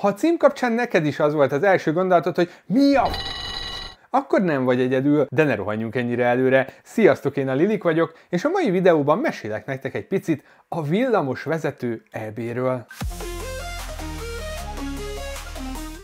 Ha a cím kapcsán neked is az volt az első gondolatod, hogy mi a akkor nem vagy egyedül, de ne rohanjunk ennyire előre. Sziasztok, én a Lilik vagyok, és a mai videóban mesélek nektek egy picit a villamos vezető EB-ről.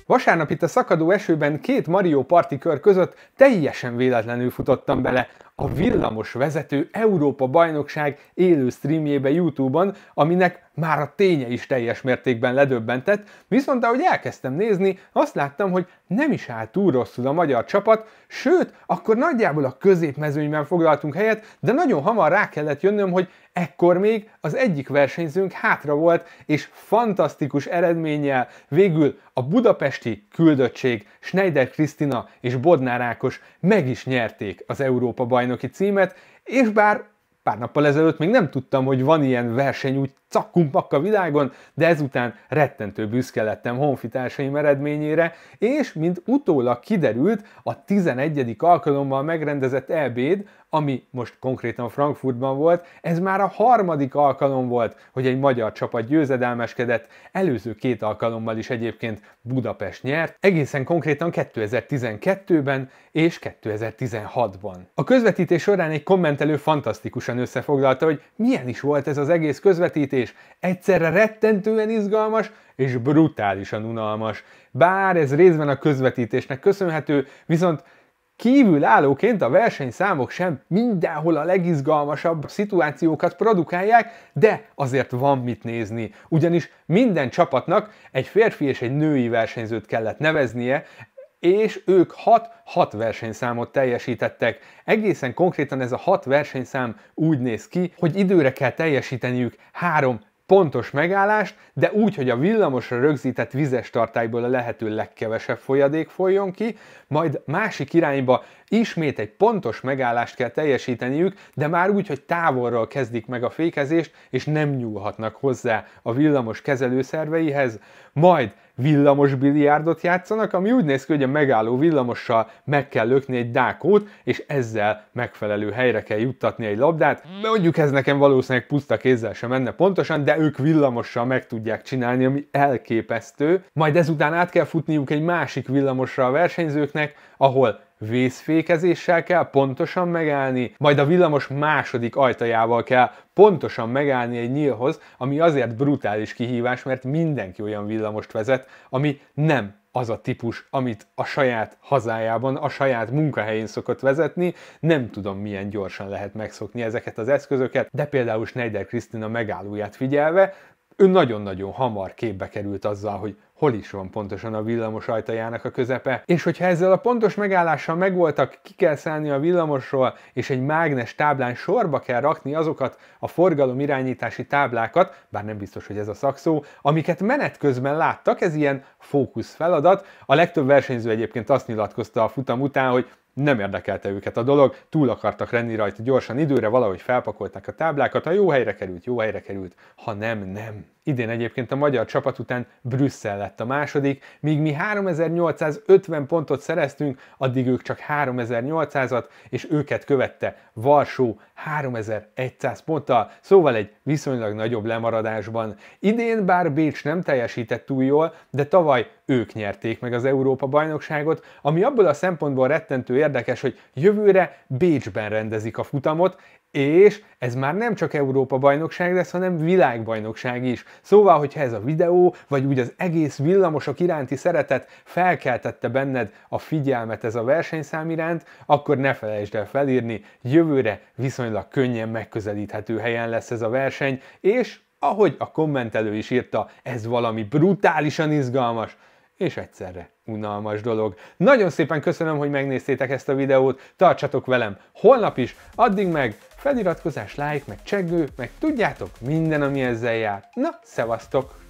Vasárnap itt a szakadó esőben két Mario Party kör között teljesen véletlenül futottam bele a villamos vezető Európa bajnokság élő streamjébe YouTube-on, aminek már a ténye is teljes mértékben ledöbbentett, viszont ahogy elkezdtem nézni, azt láttam, hogy nem is áll túl rosszul a magyar csapat, sőt, akkor nagyjából a középmezőnyben foglaltunk helyet, de nagyon hamar rá kellett jönnöm, hogy ekkor még az egyik versenyzőnk hátra volt, és fantasztikus eredménnyel végül a budapesti küldöttség Schneider Kristina és Bodnár Ákos meg is nyerték az Európa bajnokságot bajnoki címet, és bár pár nappal ezelőtt még nem tudtam, hogy van ilyen verseny úgy cakkumpak a világon, de ezután rettentő büszke lettem honfitársaim eredményére, és mint utólag kiderült, a 11. alkalommal megrendezett ebéd, ami most konkrétan Frankfurtban volt, ez már a harmadik alkalom volt, hogy egy magyar csapat győzedelmeskedett, előző két alkalommal is egyébként Budapest nyert, egészen konkrétan 2012-ben és 2016-ban. A közvetítés során egy kommentelő fantasztikusan összefoglalta, hogy milyen is volt ez az egész közvetítés, érzés. Egyszerre rettentően izgalmas és brutálisan unalmas. Bár ez részben a közvetítésnek köszönhető, viszont Kívülállóként a versenyszámok sem mindenhol a legizgalmasabb szituációkat produkálják, de azért van mit nézni, ugyanis minden csapatnak egy férfi és egy női versenyzőt kellett neveznie, és ők 6-6 versenyszámot teljesítettek. Egészen konkrétan ez a 6 versenyszám úgy néz ki, hogy időre kell teljesíteniük 3 pontos megállást, de úgy, hogy a villamosra rögzített vizes tartályból a lehető legkevesebb folyadék folyjon ki, majd másik irányba ismét egy pontos megállást kell teljesíteniük, de már úgy, hogy távolról kezdik meg a fékezést, és nem nyúlhatnak hozzá a villamos kezelőszerveihez, majd villamos biliárdot játszanak, ami úgy néz ki, hogy a megálló villamossal meg kell lökni egy dákót, és ezzel megfelelő helyre kell juttatni egy labdát. Mondjuk ez nekem valószínűleg puszta kézzel sem menne pontosan, de ők villamossal meg tudják csinálni, ami elképesztő. Majd ezután át kell futniuk egy másik villamosra a versenyzőknek, ahol vészfékezéssel kell pontosan megállni, majd a villamos második ajtajával kell pontosan megállni egy nyílhoz, ami azért brutális kihívás, mert mindenki olyan villamost vezet, ami nem az a típus, amit a saját hazájában, a saját munkahelyén szokott vezetni. Nem tudom, milyen gyorsan lehet megszokni ezeket az eszközöket, de például Schneider Krisztina megállóját figyelve ő nagyon-nagyon hamar képbe került azzal, hogy hol is van pontosan a villamos ajtajának a közepe, és hogyha ezzel a pontos megállással megvoltak, ki kell szállni a villamosról, és egy mágnes táblán sorba kell rakni azokat a forgalom irányítási táblákat, bár nem biztos, hogy ez a szakszó, amiket menet közben láttak, ez ilyen fókusz feladat. A legtöbb versenyző egyébként azt nyilatkozta a futam után, hogy nem érdekelte őket a dolog, túl akartak lenni rajta gyorsan időre, valahogy felpakolták a táblákat, ha jó helyre került, jó helyre került, ha nem, nem. Idén egyébként a magyar csapat után Brüsszel lett a második, míg mi 3850 pontot szereztünk, addig ők csak 3800-at, és őket követte Varsó 3100 ponttal, szóval egy viszonylag nagyobb lemaradásban. Idén bár Bécs nem teljesített túl jól, de tavaly ők nyerték meg az Európa-bajnokságot, ami abból a szempontból rettentő érdekes, hogy jövőre Bécsben rendezik a futamot, és ez már nem csak Európa bajnokság lesz, hanem világbajnokság is. Szóval, hogyha ez a videó, vagy úgy az egész villamosok iránti szeretet felkeltette benned a figyelmet ez a versenyszám iránt, akkor ne felejtsd el felírni, jövőre viszonylag könnyen megközelíthető helyen lesz ez a verseny, és ahogy a kommentelő is írta, ez valami brutálisan izgalmas és egyszerre unalmas dolog. Nagyon szépen köszönöm, hogy megnéztétek ezt a videót, tartsatok velem holnap is, addig meg feliratkozás, like, meg csengő, meg tudjátok minden, ami ezzel jár. Na, szevasztok!